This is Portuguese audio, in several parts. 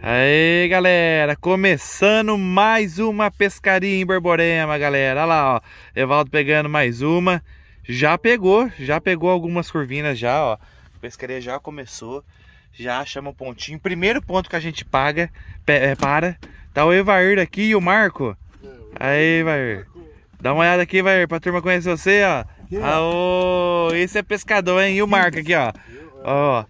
Aí galera, começando mais uma pescaria em Berborema galera. Olha lá, ó. Evaldo pegando mais uma. Já pegou, já pegou algumas curvinas já, ó. A pescaria já começou. Já chama o pontinho. Primeiro ponto que a gente paga, é, para. Tá o Evair aqui e o Marco. Aí, Evair. Dá uma olhada aqui, Evair, pra turma conhecer você, ó. Aô, esse é pescador, hein? E o Marco aqui, ó. Ó.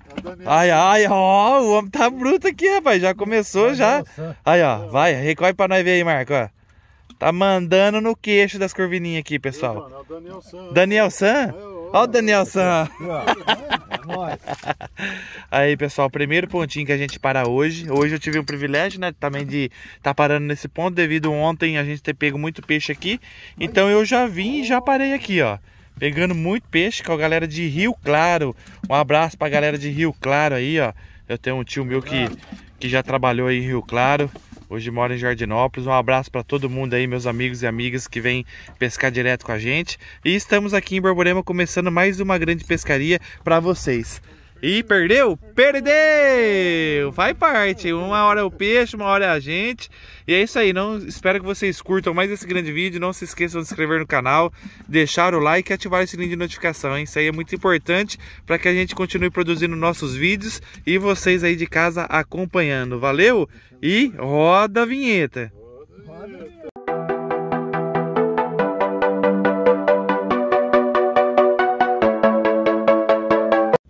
Ai, ai, ó. O homem tá bruto aqui, rapaz. Já começou, já. Aí, ó. Vai, recolhe pra nós ver aí, Marco, ó. Tá mandando no queixo das curvininhas aqui, pessoal. Ei, é Daniel San. Daniel San? É, ó o Daniel San. É aí, pessoal, primeiro pontinho que a gente para hoje. Hoje eu tive um privilégio, né, também de estar tá parando nesse ponto, devido ontem a gente ter pego muito peixe aqui. Então eu já vim e já parei aqui, ó. Pegando muito peixe com a galera de Rio Claro. Um abraço pra galera de Rio Claro aí, ó. Eu tenho um tio meu que, que já trabalhou aí em Rio Claro. Hoje mora em Jardinópolis. Um abraço para todo mundo aí, meus amigos e amigas que vêm pescar direto com a gente. E estamos aqui em Borborema começando mais uma grande pescaria para vocês. E perdeu? Perdeu! Faz parte. Uma hora é o peixe, uma hora é a gente. E é isso aí. Não, espero que vocês curtam mais esse grande vídeo. Não se esqueçam de se inscrever no canal, deixar o like e ativar o sininho de notificação. Hein? Isso aí é muito importante para que a gente continue produzindo nossos vídeos e vocês aí de casa acompanhando. Valeu? E roda a vinheta! Roda a vinheta!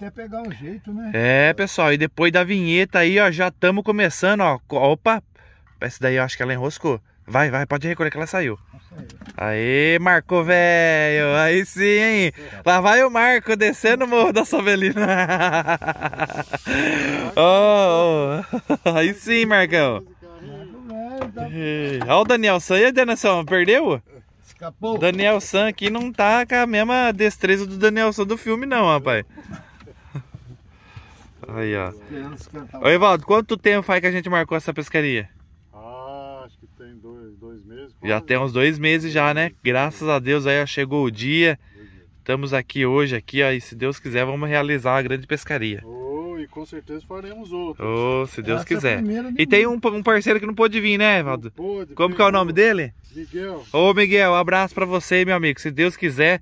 até pegar o jeito, né? É, pessoal, e depois da vinheta aí, ó, já estamos começando, ó. Opa, essa daí eu acho que ela enroscou. Vai, vai, pode recolher que ela saiu. saiu. Aí, Marco, velho. Aí sim, hein? Lá vai o Marco descendo o morro da Sovelina. oh, oh. Aí sim, Marcão. Olha o Daniel San. E aí, Daniel San, perdeu? Escapou. Daniel San aqui não tá com a mesma destreza do Daniel San do filme, não, rapaz. Aí, ó. Tá Ô, Evaldo, quanto tempo faz que a gente marcou essa pescaria? Ah, acho que tem dois, dois meses. Quase. Já tem uns dois meses já, né? Graças a Deus aí, chegou o dia. Estamos aqui hoje, aqui, ó, e se Deus quiser, vamos realizar a grande pescaria. Oh e com certeza faremos outro Oh, se Deus Essa quiser. É e tem um, um, parceiro que não pôde vir, né, Valdo? Pôde, Como que é o nome dele? Miguel. Ô, Miguel, abraço para você, meu amigo. Se Deus quiser,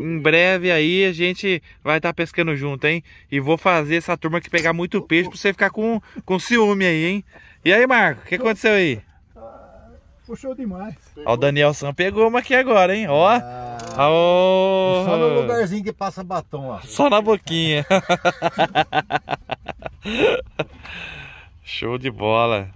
em breve aí a gente vai estar tá pescando junto, hein? E vou fazer essa turma aqui pegar muito peixe para você ficar com, com ciúme aí, hein? E aí, Marco, o que aconteceu aí? Ah, puxou demais. Ó, o Daniel Sam pegou uma aqui agora, hein? Ó. Ah. Só no lugarzinho que passa batom ó. Só na boquinha. Show de bola.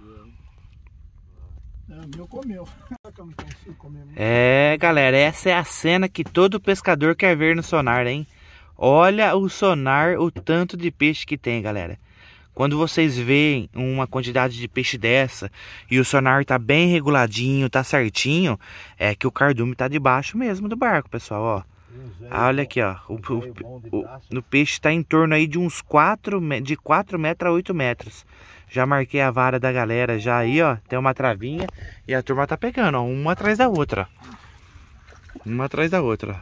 É, é, galera, essa é a cena que todo pescador quer ver no sonar, hein? Olha o sonar, o tanto de peixe que tem, galera. Quando vocês veem uma quantidade de peixe dessa e o sonar está bem reguladinho, está certinho, é que o cardume está debaixo mesmo do barco, pessoal, ó. Ah, olha aqui, ó. O, é, o, o, o peixe está em torno aí de uns 4, de 4 metros a 8 metros. Já marquei a vara da galera já aí, ó. Tem uma travinha e a turma tá pegando, ó. Uma atrás da outra. Uma atrás da outra.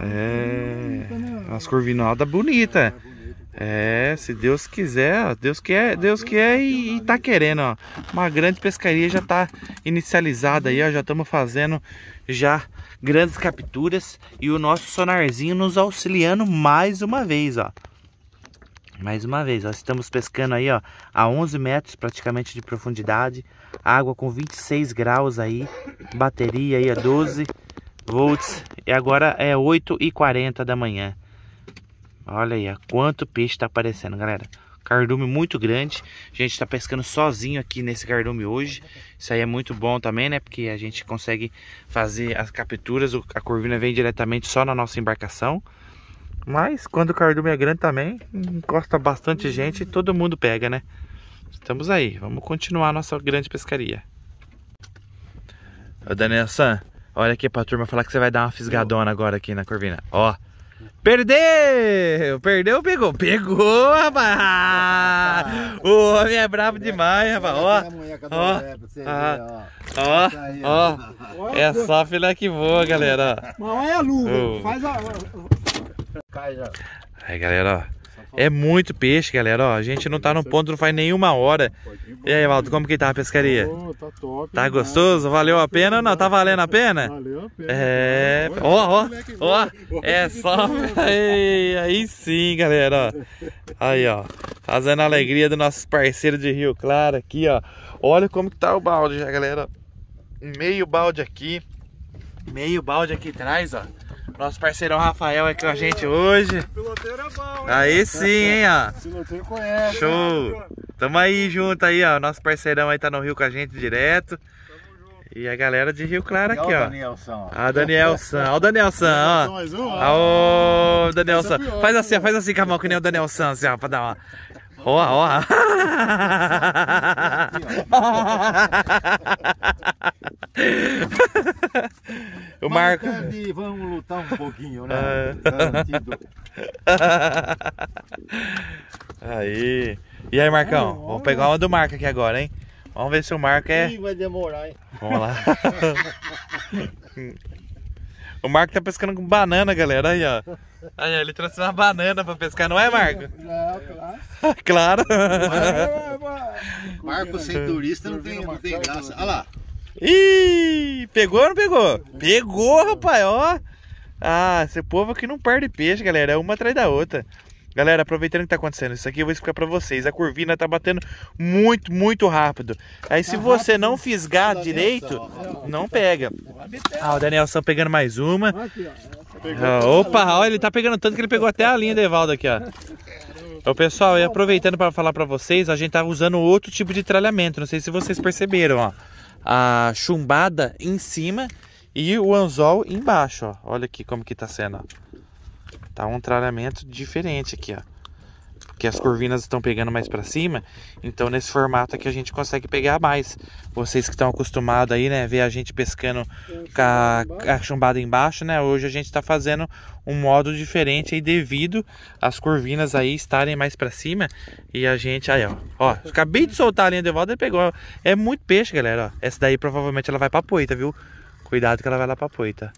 É... Né, umas curvinadas bonitas. É, se Deus quiser, Deus quer, Deus quer e, e tá querendo, ó. Uma grande pescaria já tá inicializada aí, ó. Já estamos fazendo já grandes capturas e o nosso sonarzinho nos auxiliando mais uma vez, ó. Mais uma vez, nós estamos pescando aí, ó, a 11 metros praticamente de profundidade, água com 26 graus aí, bateria aí a é 12 volts e agora é 8 h 40 da manhã. Olha aí, quanto peixe tá aparecendo, galera. Cardume muito grande. A gente tá pescando sozinho aqui nesse cardume hoje. Isso aí é muito bom também, né? Porque a gente consegue fazer as capturas. A corvina vem diretamente só na nossa embarcação. Mas quando o cardume é grande também, encosta bastante gente e todo mundo pega, né? Estamos aí, vamos continuar a nossa grande pescaria. Ô Daniel San, olha aqui pra turma falar que você vai dar uma fisgadona agora aqui na corvina. Ó. Perdeu! Perdeu, pegou? Pegou, rapaz! o homem é brabo demais, rapaz! Ó, ah, ó, ó, tá ó, é só filé que voa, galera! Mas olha a luva, faz a... Aí, galera, ó. É muito peixe, galera. Ó, a gente não tá no ponto, não faz nenhuma hora. E aí, Valdo, como que tá a pescaria? tá top. Tá gostoso? Valeu a pena ou não? Tá valendo a pena? Valeu a pena. É. Ó, ó, ó. É só. aí, aí sim, galera. Ó. Aí, ó. Fazendo a alegria do nosso parceiro de Rio Claro aqui, ó. Olha como que tá o balde já, galera. Meio balde aqui. Meio balde aqui atrás, ó. Nosso parceirão Rafael aqui com a gente hoje. Piloteiro é bom, Aí sim, hein, ó. Piloteiro conhece. Show. Né? Tamo aí junto aí, ó. Nosso parceirão aí tá no Rio com a gente direto. E a galera de Rio Claro aqui, ó. Danielson. Ah, Danielson. Ó, o Danielson, ó. Mais um, ó. Ô, Danielson. É faz assim, né? faz assim com a mão, que nem o Danielson, assim, ó, pra dar uma. Ó, ó. ó O Marco. vamos lutar um pouquinho, né? É. aí. E aí, Marcão? É, vamos pegar uma do Marco aqui agora, hein? Vamos ver se o Marco é. Ih, vai demorar, hein? Vamos lá. o Marco tá pescando com banana, galera. Aí, ó. Aí, ele trouxe uma banana pra pescar, não é, Marco? Não, claro. claro. Marco, sem turista não tem, não tem graça. Olha lá. Ih, pegou ou não pegou? Pegou, rapaz, ó. Ah, esse povo aqui não perde peixe, galera. É uma atrás da outra. Galera, aproveitando que tá acontecendo isso aqui, eu vou explicar para vocês. A curvina tá batendo muito, muito rápido. Aí se tá você não fisgar direito, não pega. Ah, o Danielson pegando mais uma ah, opa, olha, ele tá pegando tanto que ele pegou até a linha do Evaldo aqui, ó. Então, pessoal, e aproveitando para falar para vocês, a gente tá usando outro tipo de tralhamento. Não sei se vocês perceberam, ó. A chumbada em cima e o anzol embaixo, ó. Olha aqui como que tá sendo, ó. Tá um tralhamento diferente aqui, ó porque as curvinas estão pegando mais para cima, então nesse formato aqui a gente consegue pegar mais. Vocês que estão acostumados aí, né, ver a gente pescando com a, a chumbada embaixo, né, hoje a gente está fazendo um modo diferente aí devido às curvinas aí estarem mais para cima e a gente, aí ó, ó, acabei de soltar a linha de volta e pegou, é muito peixe galera, ó, essa daí provavelmente ela vai para poita, viu? Cuidado que ela vai lá para poita.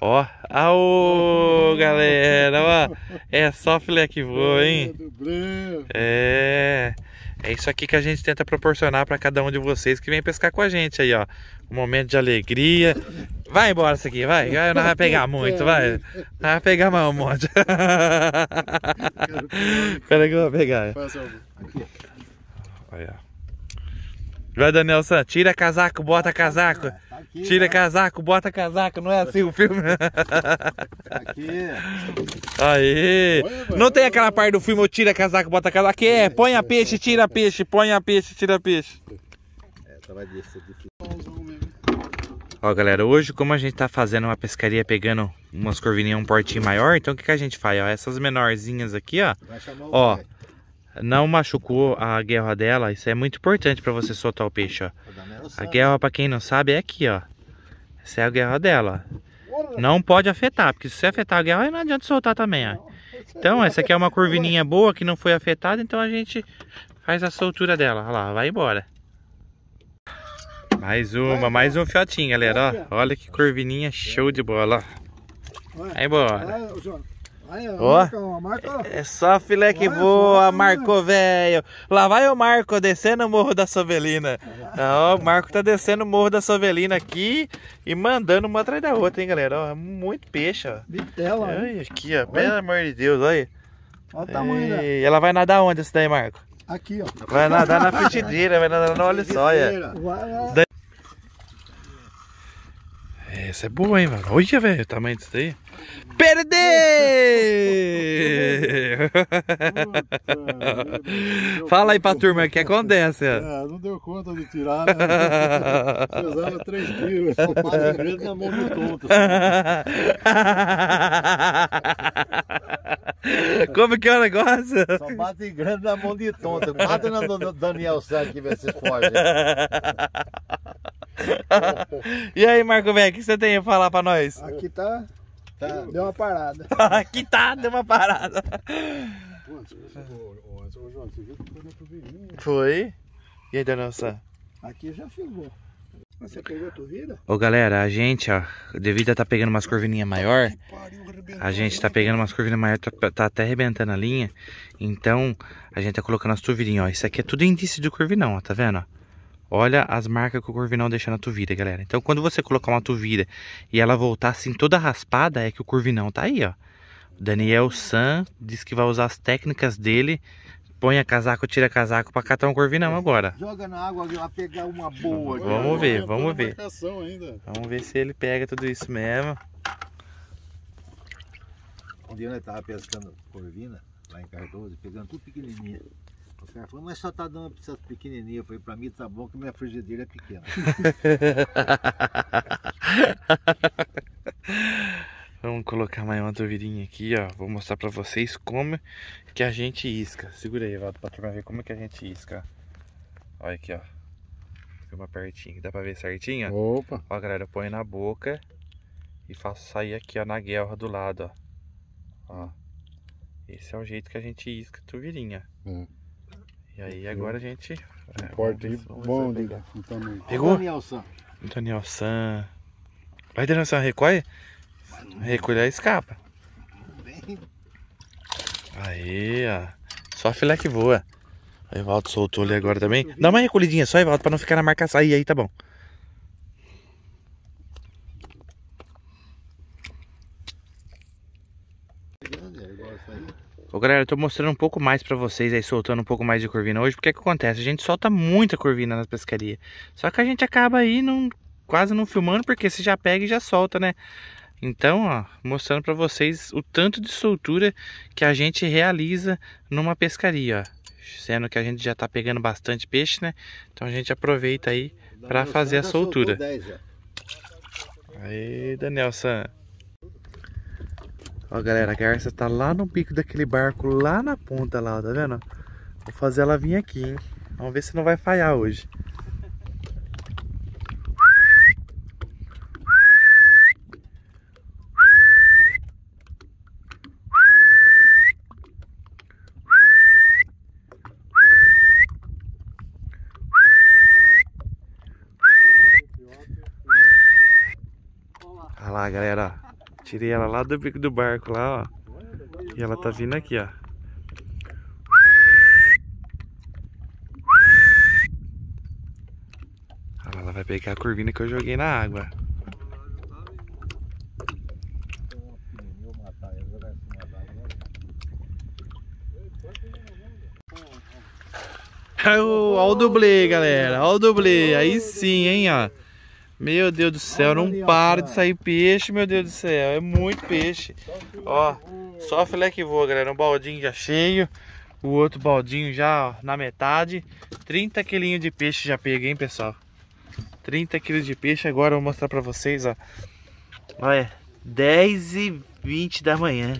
Ó, aô, galera, ó, é só filé que voa, hein? É, é isso aqui que a gente tenta proporcionar para cada um de vocês que vem pescar com a gente aí, ó. Um momento de alegria. Vai embora isso aqui, vai, eu não vai pegar muito, vai. Não vai pegar mais um monte. Espera que eu vou pegar. Olha. Vai, Danielson, tira casaco, bota casaco. É, tá aqui, tira né? casaco, bota casaco. Não é assim o filme. Tá aqui. Aí. Não tem aquela parte do filme, eu tira casaco, bota casaco. Aqui é, põe a peixe, tira a peixe, põe a peixe, tira a peixe. É, tava tá, disso aqui. Ó, galera, hoje como a gente tá fazendo uma pescaria pegando umas corvininhas um portinho maior, então o que, que a gente faz? Ó, essas menorzinhas aqui, ó. Vai chamar o ó, não machucou a guerra dela. Isso é muito importante para você soltar o peixe, ó. A guerra, para quem não sabe, é aqui, ó. Essa é a guerra dela. Não pode afetar, porque se você afetar a guerra, não adianta soltar também, ó. Então, essa aqui é uma curvininha boa que não foi afetada, então a gente faz a soltura dela. Olha lá, vai embora. Mais uma, mais um fiotinho, galera, ó. Olha que curvininha show de bola, Vai embora ó, Marcão, Marcão. É, é só filé que boa voa, Marco velho. Lá vai o Marco descendo o Morro da Sovelina. Ó, o Marco tá descendo o Morro da Sovelina aqui e mandando uma atrás da outra, hein, galera. Ó, é muito peixe, ó. Vitela. aqui, ó. Olha. Pelo amor de Deus, olha. Olha o tamanho E ela vai nadar onde essa daí, Marco? Aqui, ó. Vai nadar na frigideira, vai nadar na olha só, Essa é boa, hein, mano. Olha, velho, o tamanho disso daí. Perder! Fala aí pra turma o que acontece. É, não deu conta de tirar, né? Pesava 3 quilos. bate grande na mão de tonto. Assim. Como que é o negócio? Só bate grande na mão de tonto. Bate na Daniel Sérgio que vê se foge. e aí, Marco Velho, o que você tem a falar pra nós? Aqui tá Tá, deu uma parada. que tá, deu uma parada. Ô, João, você viu que foi Foi. E aí, nossa Aqui já filmou. Você pegou a tua vida? Ô, galera, a gente, ó, devido a tá pegando umas curvininhas maior, a gente tá né? pegando umas curvinhas maior, tá, tá, até arrebentando a linha. Então, a gente tá colocando as turvirinhas, ó. Isso aqui é tudo indício de curvinão, ó, tá vendo, ó? Olha as marcas que o curvinão deixa na tuvida, galera. Então, quando você colocar uma tuvida e ela voltar assim toda raspada, é que o corvinão tá aí, ó. O Daniel San diz que vai usar as técnicas dele. Põe a casaco, tira casaco pra catar um corvinão é. agora. Joga na água lá pegar uma boa. Vamos ver, vamos ver. Vamos ver se ele pega tudo isso mesmo. Um dia nós tava pescando corvina lá em Cardoso, pegando tudo pequenininho. O cara falou, mas só tá dando essas pequenininhas. Eu falei, pra mim tá bom que minha frigideira é pequena. Vamos colocar mais uma duvidinha aqui, ó. Vou mostrar pra vocês como que a gente isca. Segura aí, Valdo, pra turma ver como que a gente isca. Olha aqui, ó. Filma pertinho. Dá pra ver certinho? Opa! Ó, galera, eu ponho na boca e faço sair aqui, ó, na guelra do lado, ó. Ó. Esse é o jeito que a gente isca tuvirinha. Hum. E aí agora a gente. É, Porta aí, bom ligar. Então, Pegou? Daniel San. Daniel San. Vai Daniel San, recolhe? Recolher escapa. Aí, ó. Só filé que voa. O Evaldo soltou ali agora também. Dá uma recolhidinha só, Evaldo, pra não ficar na marcação. sair aí, tá bom. Ô galera, eu tô mostrando um pouco mais pra vocês aí, soltando um pouco mais de corvina hoje, porque o é que acontece? A gente solta muita corvina nas pescarias, só que a gente acaba aí não, quase não filmando, porque você já pega e já solta, né? Então, ó, mostrando pra vocês o tanto de soltura que a gente realiza numa pescaria, ó. Sendo que a gente já tá pegando bastante peixe, né? Então a gente aproveita aí pra fazer a soltura. Aí, Daniel San. Ó, galera, a garça tá lá no pico daquele barco, lá na ponta lá, tá vendo? Vou fazer ela vir aqui, hein? Vamos ver se não vai falhar hoje. Olha lá, galera. Tirei ela lá do bico do barco, lá, ó. E ela tá vindo aqui, ó. Ela vai pegar a curvina que eu joguei na água. Olha o dublê, galera. Olha o dublê. Aí sim, hein, ó. Meu Deus do céu, não para de sair peixe, meu Deus do céu. É muito peixe. Ó, só filé que voa, galera. Um baldinho já cheio. O outro baldinho já ó, na metade. 30 quilinhos de peixe já peguei, hein, pessoal. 30 quilos de peixe. Agora eu vou mostrar pra vocês, ó. Olha, 10 e 20 da manhã.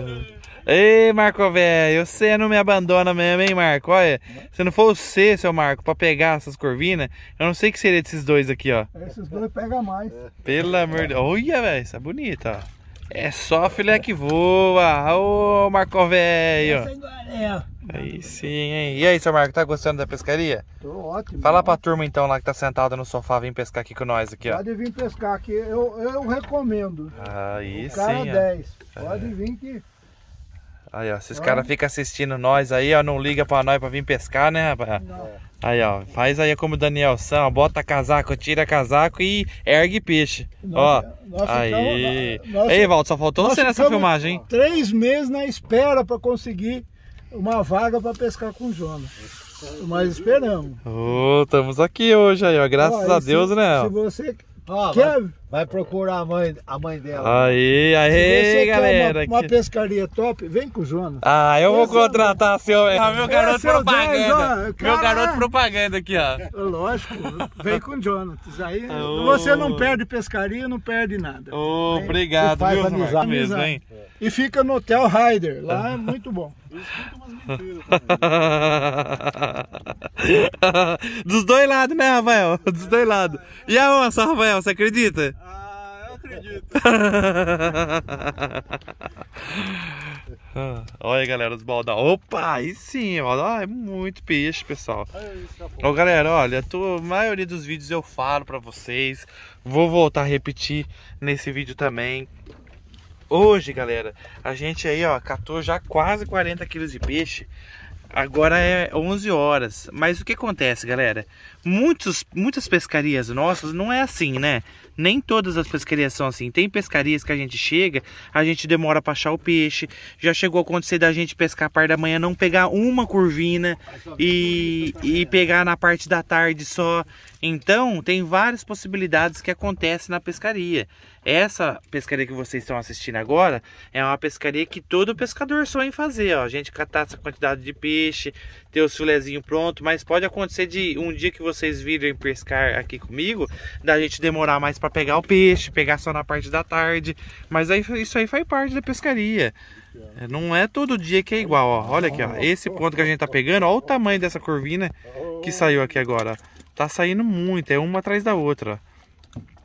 Hum. Ei, Marco, velho, você não me abandona mesmo, hein, Marco? Olha, se não for você, seu Marco, pra pegar essas corvinas, eu não sei o que seria desses dois aqui, ó. Esses dois pega mais. Pelo amor de Olha, velho, essa é ó. É só filé que voa. Ô, Marco, velho. É aí sim, hein? E aí, seu Marco, tá gostando da pescaria? Tô ótimo. Fala para pra turma, então, lá que tá sentada no sofá, vem pescar aqui com nós, aqui, ó. Pode vir pescar aqui, eu, eu recomendo. Aí o sim. Cara 10. É. Pode é. vir que... Aí, ó, esses caras ficam assistindo nós aí, ó, não liga pra nós pra vir pescar, né, rapaz? Aí, ó, faz aí como o Daniel São, bota casaco, tira casaco e ergue peixe. Nossa, ó, nós então, aí. Ficamos, Ei, Valdo, só faltou você nessa filmagem, hein? Três meses na espera pra conseguir uma vaga pra pescar com o Jonas. Mas esperamos. Oh, estamos aqui hoje aí, ó, graças ó, a Deus, se, né? Se você ó, quer... Vai procurar a mãe, a mãe dela. Aí, aí, galera. Uma, uma, pescaria top, vem com o Jonas. Ah, eu vou é contratar é... seu. Ah, meu garoto é propaganda. meu garoto propaganda aqui, ó. Lógico, vem com o Jonas. Aí oh. você não perde pescaria, não perde nada. Oh, vem, obrigado, viu, amizade. mesmo, hein? E fica no Hotel Rider, lá é muito bom. Dos dois lados, né, Rafael? Dos dois lados. E a onça, Rafael, você acredita? acredito. Olha, galera, os baldão. Opa, aí sim, baldão. é muito peixe, pessoal. Ó, é tá galera, olha, tô, a maioria dos vídeos eu falo pra vocês. Vou voltar a repetir nesse vídeo também. Hoje, galera, a gente aí, ó, catou já quase 40 quilos de peixe. Agora é 11 horas. Mas o que acontece, galera? Muitos, muitas pescarias nossas não é assim, né? Nem todas as pescarias são assim. Tem pescarias que a gente chega, a gente demora para achar o peixe. Já chegou a acontecer da gente pescar a parte da manhã, não pegar uma curvina e, e pegar na parte da tarde só. Então, tem várias possibilidades que acontecem na pescaria. Essa pescaria que vocês estão assistindo agora é uma pescaria que todo pescador sonha em fazer. Ó. A gente catar essa quantidade de peixe, ter os filezinhos pronto, mas pode acontecer de um dia que vocês virem pescar aqui comigo, da gente demorar mais para pegar o peixe, pegar só na parte da tarde. Mas aí, isso aí faz parte da pescaria. Não é todo dia que é igual, ó. Olha aqui, ó. Esse ponto que a gente está pegando, Olha o tamanho dessa corvina que saiu aqui agora tá saindo muito, é uma atrás da outra.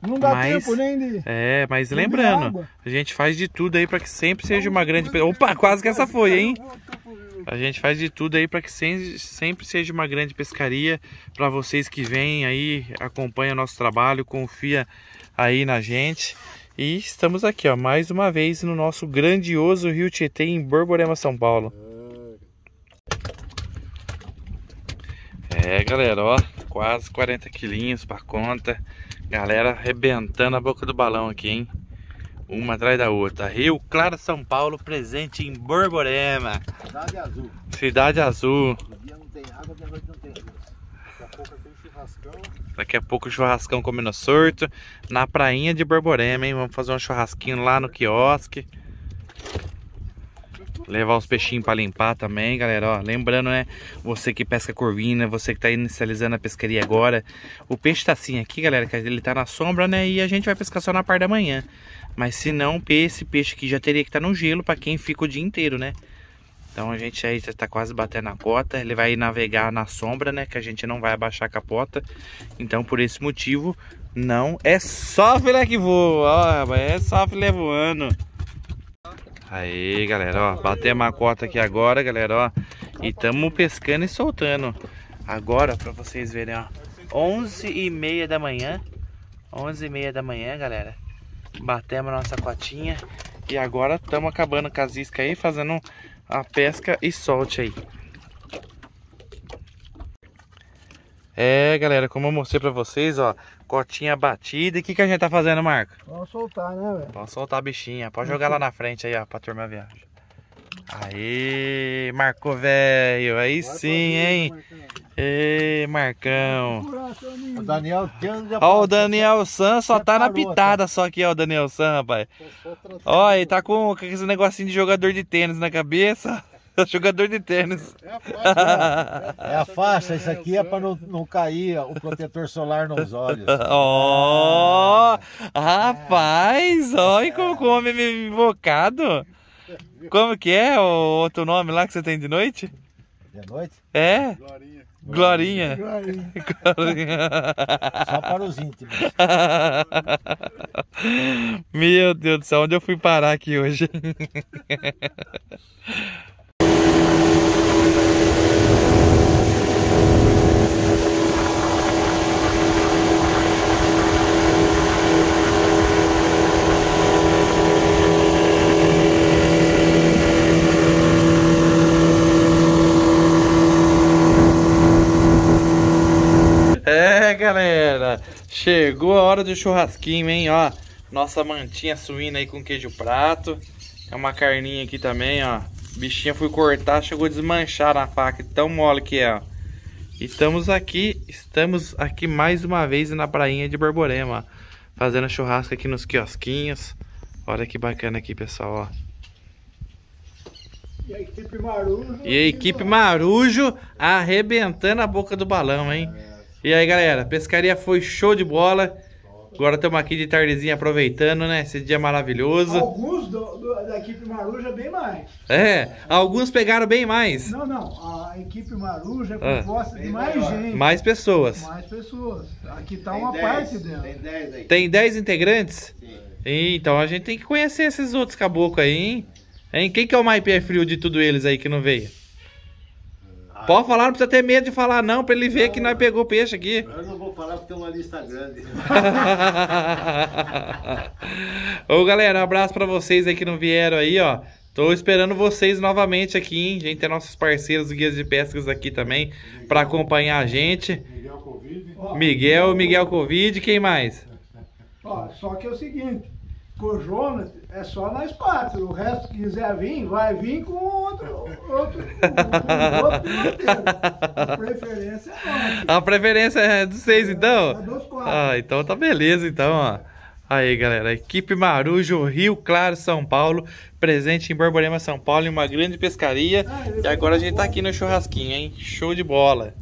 Não dá mas, tempo nem de. É, mas lembrando, a gente faz de tudo aí para que sempre seja uma grande. Opa, quase que essa foi, hein? A gente faz de tudo aí para que sempre seja uma grande pescaria para vocês que vêm aí, acompanham nosso trabalho, confia aí na gente. E estamos aqui, ó, mais uma vez no nosso grandioso Rio Tietê em Borborema, São Paulo. É, é galera, ó, quase 40 quilinhos para conta. Galera arrebentando a boca do balão aqui, hein? Uma atrás da outra. Rio Claro, São Paulo, presente em Borborema. Cidade Azul. Cidade Azul. dia não tem água, noite não tem Daqui a pouco o churrascão. churrascão comendo sorto. Na prainha de Borborema, hein? Vamos fazer um churrasquinho lá no quiosque. Levar os peixinhos para limpar também, galera, ó. Lembrando, né, você que pesca corvina, você que tá inicializando a pescaria agora. O peixe tá assim aqui, galera, que ele tá na sombra, né, e a gente vai pescar só na parte da manhã. Mas se não, esse peixe aqui já teria que estar tá no gelo para quem fica o dia inteiro, né. Então a gente aí já tá quase batendo a cota, ele vai navegar na sombra, né, que a gente não vai abaixar a capota. Então por esse motivo, não é só filé que voa, ó, é só filé voando. Aí, galera, ó, batemos a cota aqui agora, galera, ó, e estamos pescando e soltando. Agora, para vocês verem, ó, 11 e meia da manhã, 11 e meia da manhã, galera, batemos a nossa cotinha e agora estamos acabando com as iscas aí, fazendo a pesca e solte aí. É, galera, como eu mostrei pra vocês, ó, cotinha batida. E o que, que a gente tá fazendo, Marco? Vamos soltar, né, velho? Vamos soltar a bichinha. Pode jogar lá na frente aí, ó, pra turma viagem. Aí, Marco velho, aí sim, hein? Ê, Marcão. O Daniel Ó, o Daniel San só tá na pitada só aqui, ó, o Daniel San, rapaz. Ó, ele tá com esse negocinho de jogador de tênis na cabeça. jogador de tênis. É a faixa. Né? É a faixa. Isso aqui é para não, não cair o protetor solar nos olhos. Ó, oh, rapaz, olha como o homem é me invocado. Como que é o outro nome lá que você tem de noite? De noite? É. Glorinha. Glorinha. Glorinha. Glorinha. Só para os íntimos. Meu Deus do céu, onde eu fui parar aqui hoje? galera, chegou a hora do churrasquinho, hein, ó. Nossa mantinha suína aí com queijo prato. É uma carninha aqui também, ó. Bichinha fui cortar, chegou a desmanchar na faca, tão mole que é, ó. E estamos aqui, estamos aqui mais uma vez na prainha de Borborema, ó. Fazendo churrasco aqui nos quiosquinhos. Olha que bacana aqui, pessoal, ó. E a equipe Marujo, e a equipe Marujo arrebentando a boca do balão, hein? É. E aí, galera, pescaria foi show de bola. Agora estamos aqui de tardezinha aproveitando, né? Esse dia maravilhoso. Alguns do, do, da equipe Maruja bem mais. É, alguns pegaram bem mais. Não, não. A equipe Maruja é ah. composta ah. de mais maior. gente. Mais pessoas. Mais pessoas. Aqui está uma dez, parte dela. Tem 10 aí. Tem 10 integrantes? Sim. Então a gente tem que conhecer esses outros caboclos aí, hein? hein? Quem que é o mais pé frio de tudo eles aí que não veio? Pode falar, não precisa ter medo de falar não, pra ele ver não, que nós pegou peixe aqui. Eu não vou falar porque é uma lista grande. Ô galera, um abraço pra vocês aí que não vieram aí, ó. Tô esperando vocês novamente aqui, hein? A gente tem nossos parceiros guias de pescas aqui também para acompanhar a gente. Miguel Covid. Miguel, Miguel Covid, quem mais? Ó, só que é o seguinte, com o Jonas é só nós quatro. O resto que quiser vir, vai vir com outro. outro, com outro a preferência é nossa. A preferência é dos seis, é, então? É, é dos quatro. Ah, então tá beleza, então, ó. Aí, galera, equipe Marujo, Rio Claro, São Paulo, presente em Borborema, São Paulo, em uma grande pescaria. Ah, e agora a gente tá aqui no churrasquinho, hein? Show de bola!